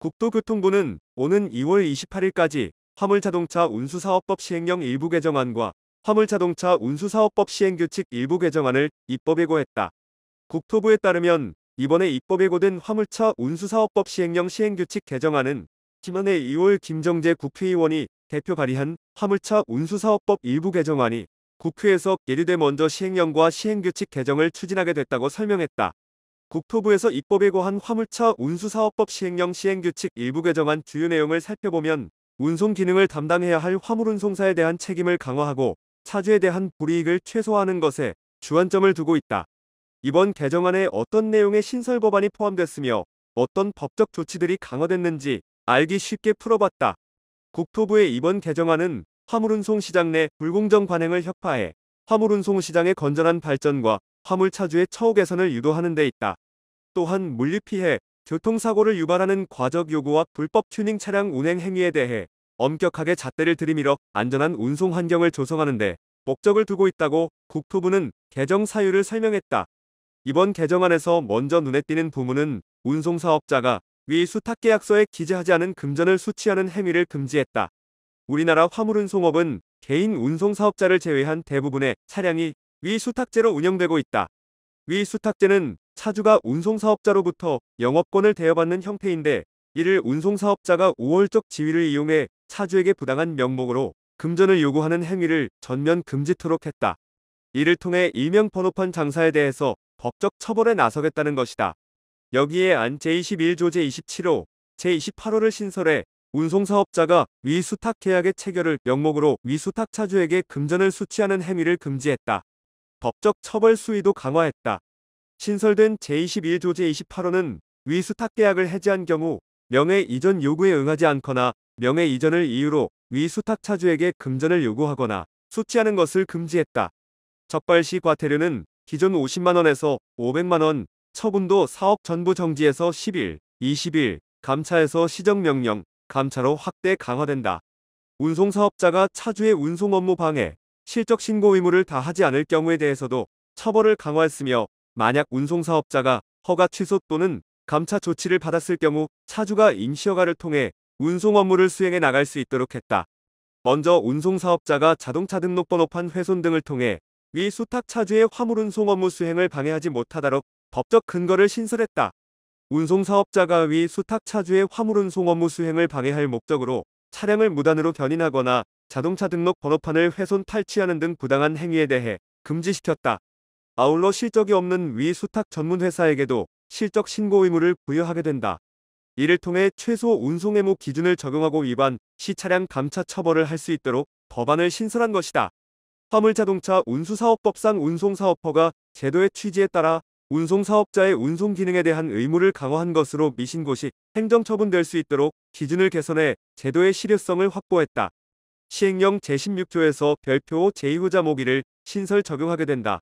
국토교통부는 오는 2월 28일까지 화물자동차 운수사업법 시행령 일부 개정안과 화물자동차 운수사업법 시행규칙 일부 개정안을 입법 예고했다. 국토부에 따르면 이번에 입법 예고된 화물차 운수사업법 시행령 시행규칙 개정안은 지난해 2월 김정재 국회의원이 대표 발의한 화물차 운수사업법 일부 개정안이 국회에서 예류돼 먼저 시행령과 시행규칙 개정을 추진하게 됐다고 설명했다. 국토부에서 입법에 고한 화물차 운수사업법 시행령 시행규칙 일부 개정안 주요 내용을 살펴보면 운송 기능을 담당해야 할 화물운송사에 대한 책임을 강화하고 차주에 대한 불이익을 최소화하는 것에 주안점을 두고 있다. 이번 개정안에 어떤 내용의 신설 법안이 포함됐으며 어떤 법적 조치들이 강화됐는지 알기 쉽게 풀어봤다. 국토부의 이번 개정안은 화물운송 시장 내 불공정 관행을 혁파해 화물운송 시장의 건전한 발전과 화물차주의 처우 개선을 유도하는 데 있다. 또한 물리피해, 교통사고를 유발하는 과적 요구와 불법 튜닝 차량 운행 행위에 대해 엄격하게 잣대를 들이밀어 안전한 운송 환경을 조성하는 데 목적을 두고 있다고 국토부는 개정 사유를 설명했다. 이번 개정안에서 먼저 눈에 띄는 부문은 운송사업자가 위 수탁계약서에 기재하지 않은 금전을 수취하는 행위를 금지했다. 우리나라 화물운송업은 개인 운송사업자를 제외한 대부분의 차량이 위 수탁제로 운영되고 있다. 위 수탁제는 차주가 운송사업자로부터 영업권을 대여받는 형태인데 이를 운송사업자가 우월적 지위를 이용해 차주에게 부당한 명목으로 금전을 요구하는 행위를 전면 금지토록 했다. 이를 통해 일명 번호판 장사에 대해서 법적 처벌에 나서겠다는 것이다. 여기에 안 제21조 제27호, 제28호를 신설해 운송사업자가 위수탁 계약의 체결을 명목으로 위수탁 차주에게 금전을 수취하는 행위를 금지했다. 법적 처벌 수위도 강화했다. 신설된 제21조 제28호는 위수탁 계약을 해지한 경우 명예 이전 요구에 응하지 않거나 명예 이전을 이유로 위수탁 차주에게 금전을 요구하거나 수취하는 것을 금지했다. 적발 시 과태료는 기존 50만원에서 500만원, 처분도 사업 전부 정지에서 10일, 20일, 감차에서 시정명령, 감차로 확대 강화된다. 운송사업자가 차주의 운송 업무 방해, 실적 신고 의무를 다하지 않을 경우에 대해서도 처벌을 강화했으며 만약 운송사업자가 허가 취소 또는 감차 조치를 받았을 경우 차주가 임시허가를 통해 운송 업무를 수행해 나갈 수 있도록 했다. 먼저 운송사업자가 자동차 등록번호판 훼손 등을 통해 위 수탁 차주의 화물운송 업무 수행을 방해하지 못하도록 법적 근거를 신설했다. 운송사업자가 위 수탁 차주의 화물운송 업무 수행을 방해할 목적으로 차량을 무단으로 견인하거나 자동차 등록 번호판을 훼손 탈취하는 등 부당한 행위에 대해 금지시켰다. 아울러 실적이 없는 위 수탁 전문 회사에게도 실적 신고 의무를 부여하게 된다. 이를 통해 최소 운송 의무 기준을 적용하고 위반 시 차량 감차 처벌을 할 수 있도록 법안을 신설한 것이다. 화물자동차 운수사업법상 운송사업허가 제도의 취지에 따라 운송사업자의 운송 기능에 대한 의무를 강화한 것으로 미신고시 행정처분될 수 있도록 기준을 개선해 제도의 실효성을 확보했다. 시행령 제16조에서 별표 제2호자 모기를 신설 적용하게 된다.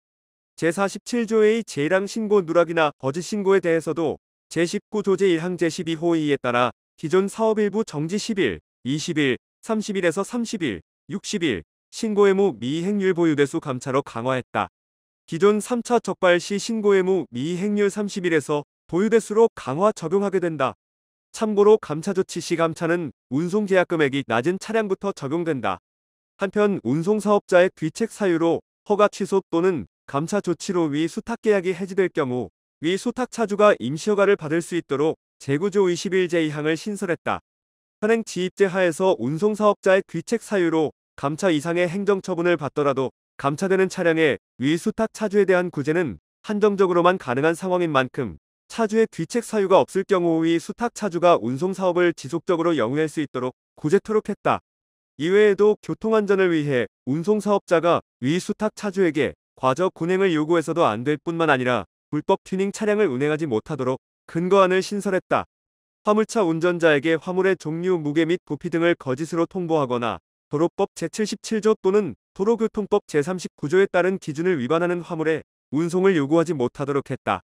제47조의 제1항 신고 누락이나 거짓 신고에 대해서도 제19조 제1항 제12호 2에 따라 기존 사업 일부 정지 10일, 20일, 30일에서 30일, 60일 신고 의무 미행률 보유대수 감차로 강화했다. 기존 3차 적발 시 신고 의무 미행률 30일에서 보유대수로 강화 적용하게 된다. 참고로 감차조치 시 감차는 운송 계약 금액이 낮은 차량부터 적용된다. 한편 운송사업자의 귀책 사유로 허가 취소 또는 감차 조치로 위 수탁 계약이 해지될 경우 위 수탁 차주가 임시허가를 받을 수 있도록 재구조 21제2항을 신설했다. 현행 지입제 하에서 운송사업자의 귀책 사유로 감차 이상의 행정처분을 받더라도 감차되는 차량의 위 수탁 차주에 대한 구제는 한정적으로만 가능한 상황인 만큼 차주의 귀책 사유가 없을 경우의 수탁 차주가 운송 사업을 지속적으로 영위할 수 있도록 구제토록 했다. 이외에도 교통안전을 위해 운송사업자가 위 수탁 차주에게 과저 군행을 요구해서도 안 될 뿐만 아니라 불법 튜닝 차량을 운행하지 못하도록 근거안을 신설했다. 화물차 운전자에게 화물의 종류, 무게 및 부피 등을 거짓으로 통보하거나 도로법 제77조 또는 도로교통법 제39조에 따른 기준을 위반하는 화물의 운송을 요구하지 못하도록 했다.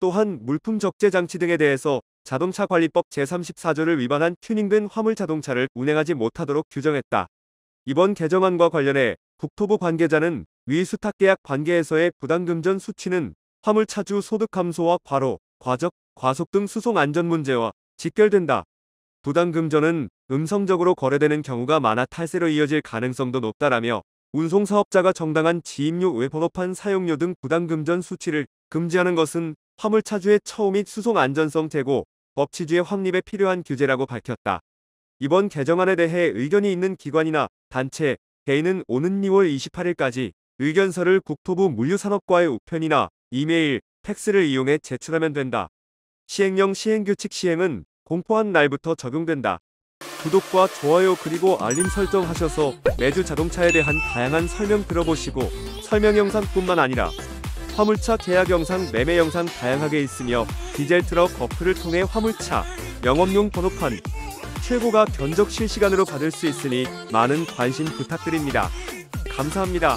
또한 물품 적재 장치 등에 대해서 자동차 관리법 제34조를 위반한 튜닝된 화물 자동차를 운행하지 못하도록 규정했다. 이번 개정안과 관련해 국토부 관계자는 위 수탁계약 관계에서의 부담금전 수치는 화물차주 소득 감소와 과로, 과적, 과속 등 수송 안전 문제와 직결된다. 부담금전은 음성적으로 거래되는 경우가 많아 탈세로 이어질 가능성도 높다라며 운송사업자가 정당한 지임료 외 번호판 사용료 등 부담금전 수치를 금지하는 것은 화물차주의 처우 및 수송 안전성 제고, 법치주의 확립에 필요한 규제라고 밝혔다. 이번 개정안에 대해 의견이 있는 기관이나 단체, 개인은 오는 2월 28일까지 의견서를 국토부 물류산업과의 우편이나 이메일, 팩스를 이용해 제출하면 된다. 시행령 시행규칙 시행은 공포한 날부터 적용된다. 구독과 좋아요 그리고 알림 설정 하셔서 매주 자동차에 대한 다양한 설명 들어보시고 설명 영상뿐만 아니라 화물차 계약 영상, 매매 영상 다양하게 있으며 디젤 트럭 어플을 통해 화물차, 영업용 번호판, 최고가 견적 실시간으로 받을 수 있으니 많은 관심 부탁드립니다. 감사합니다.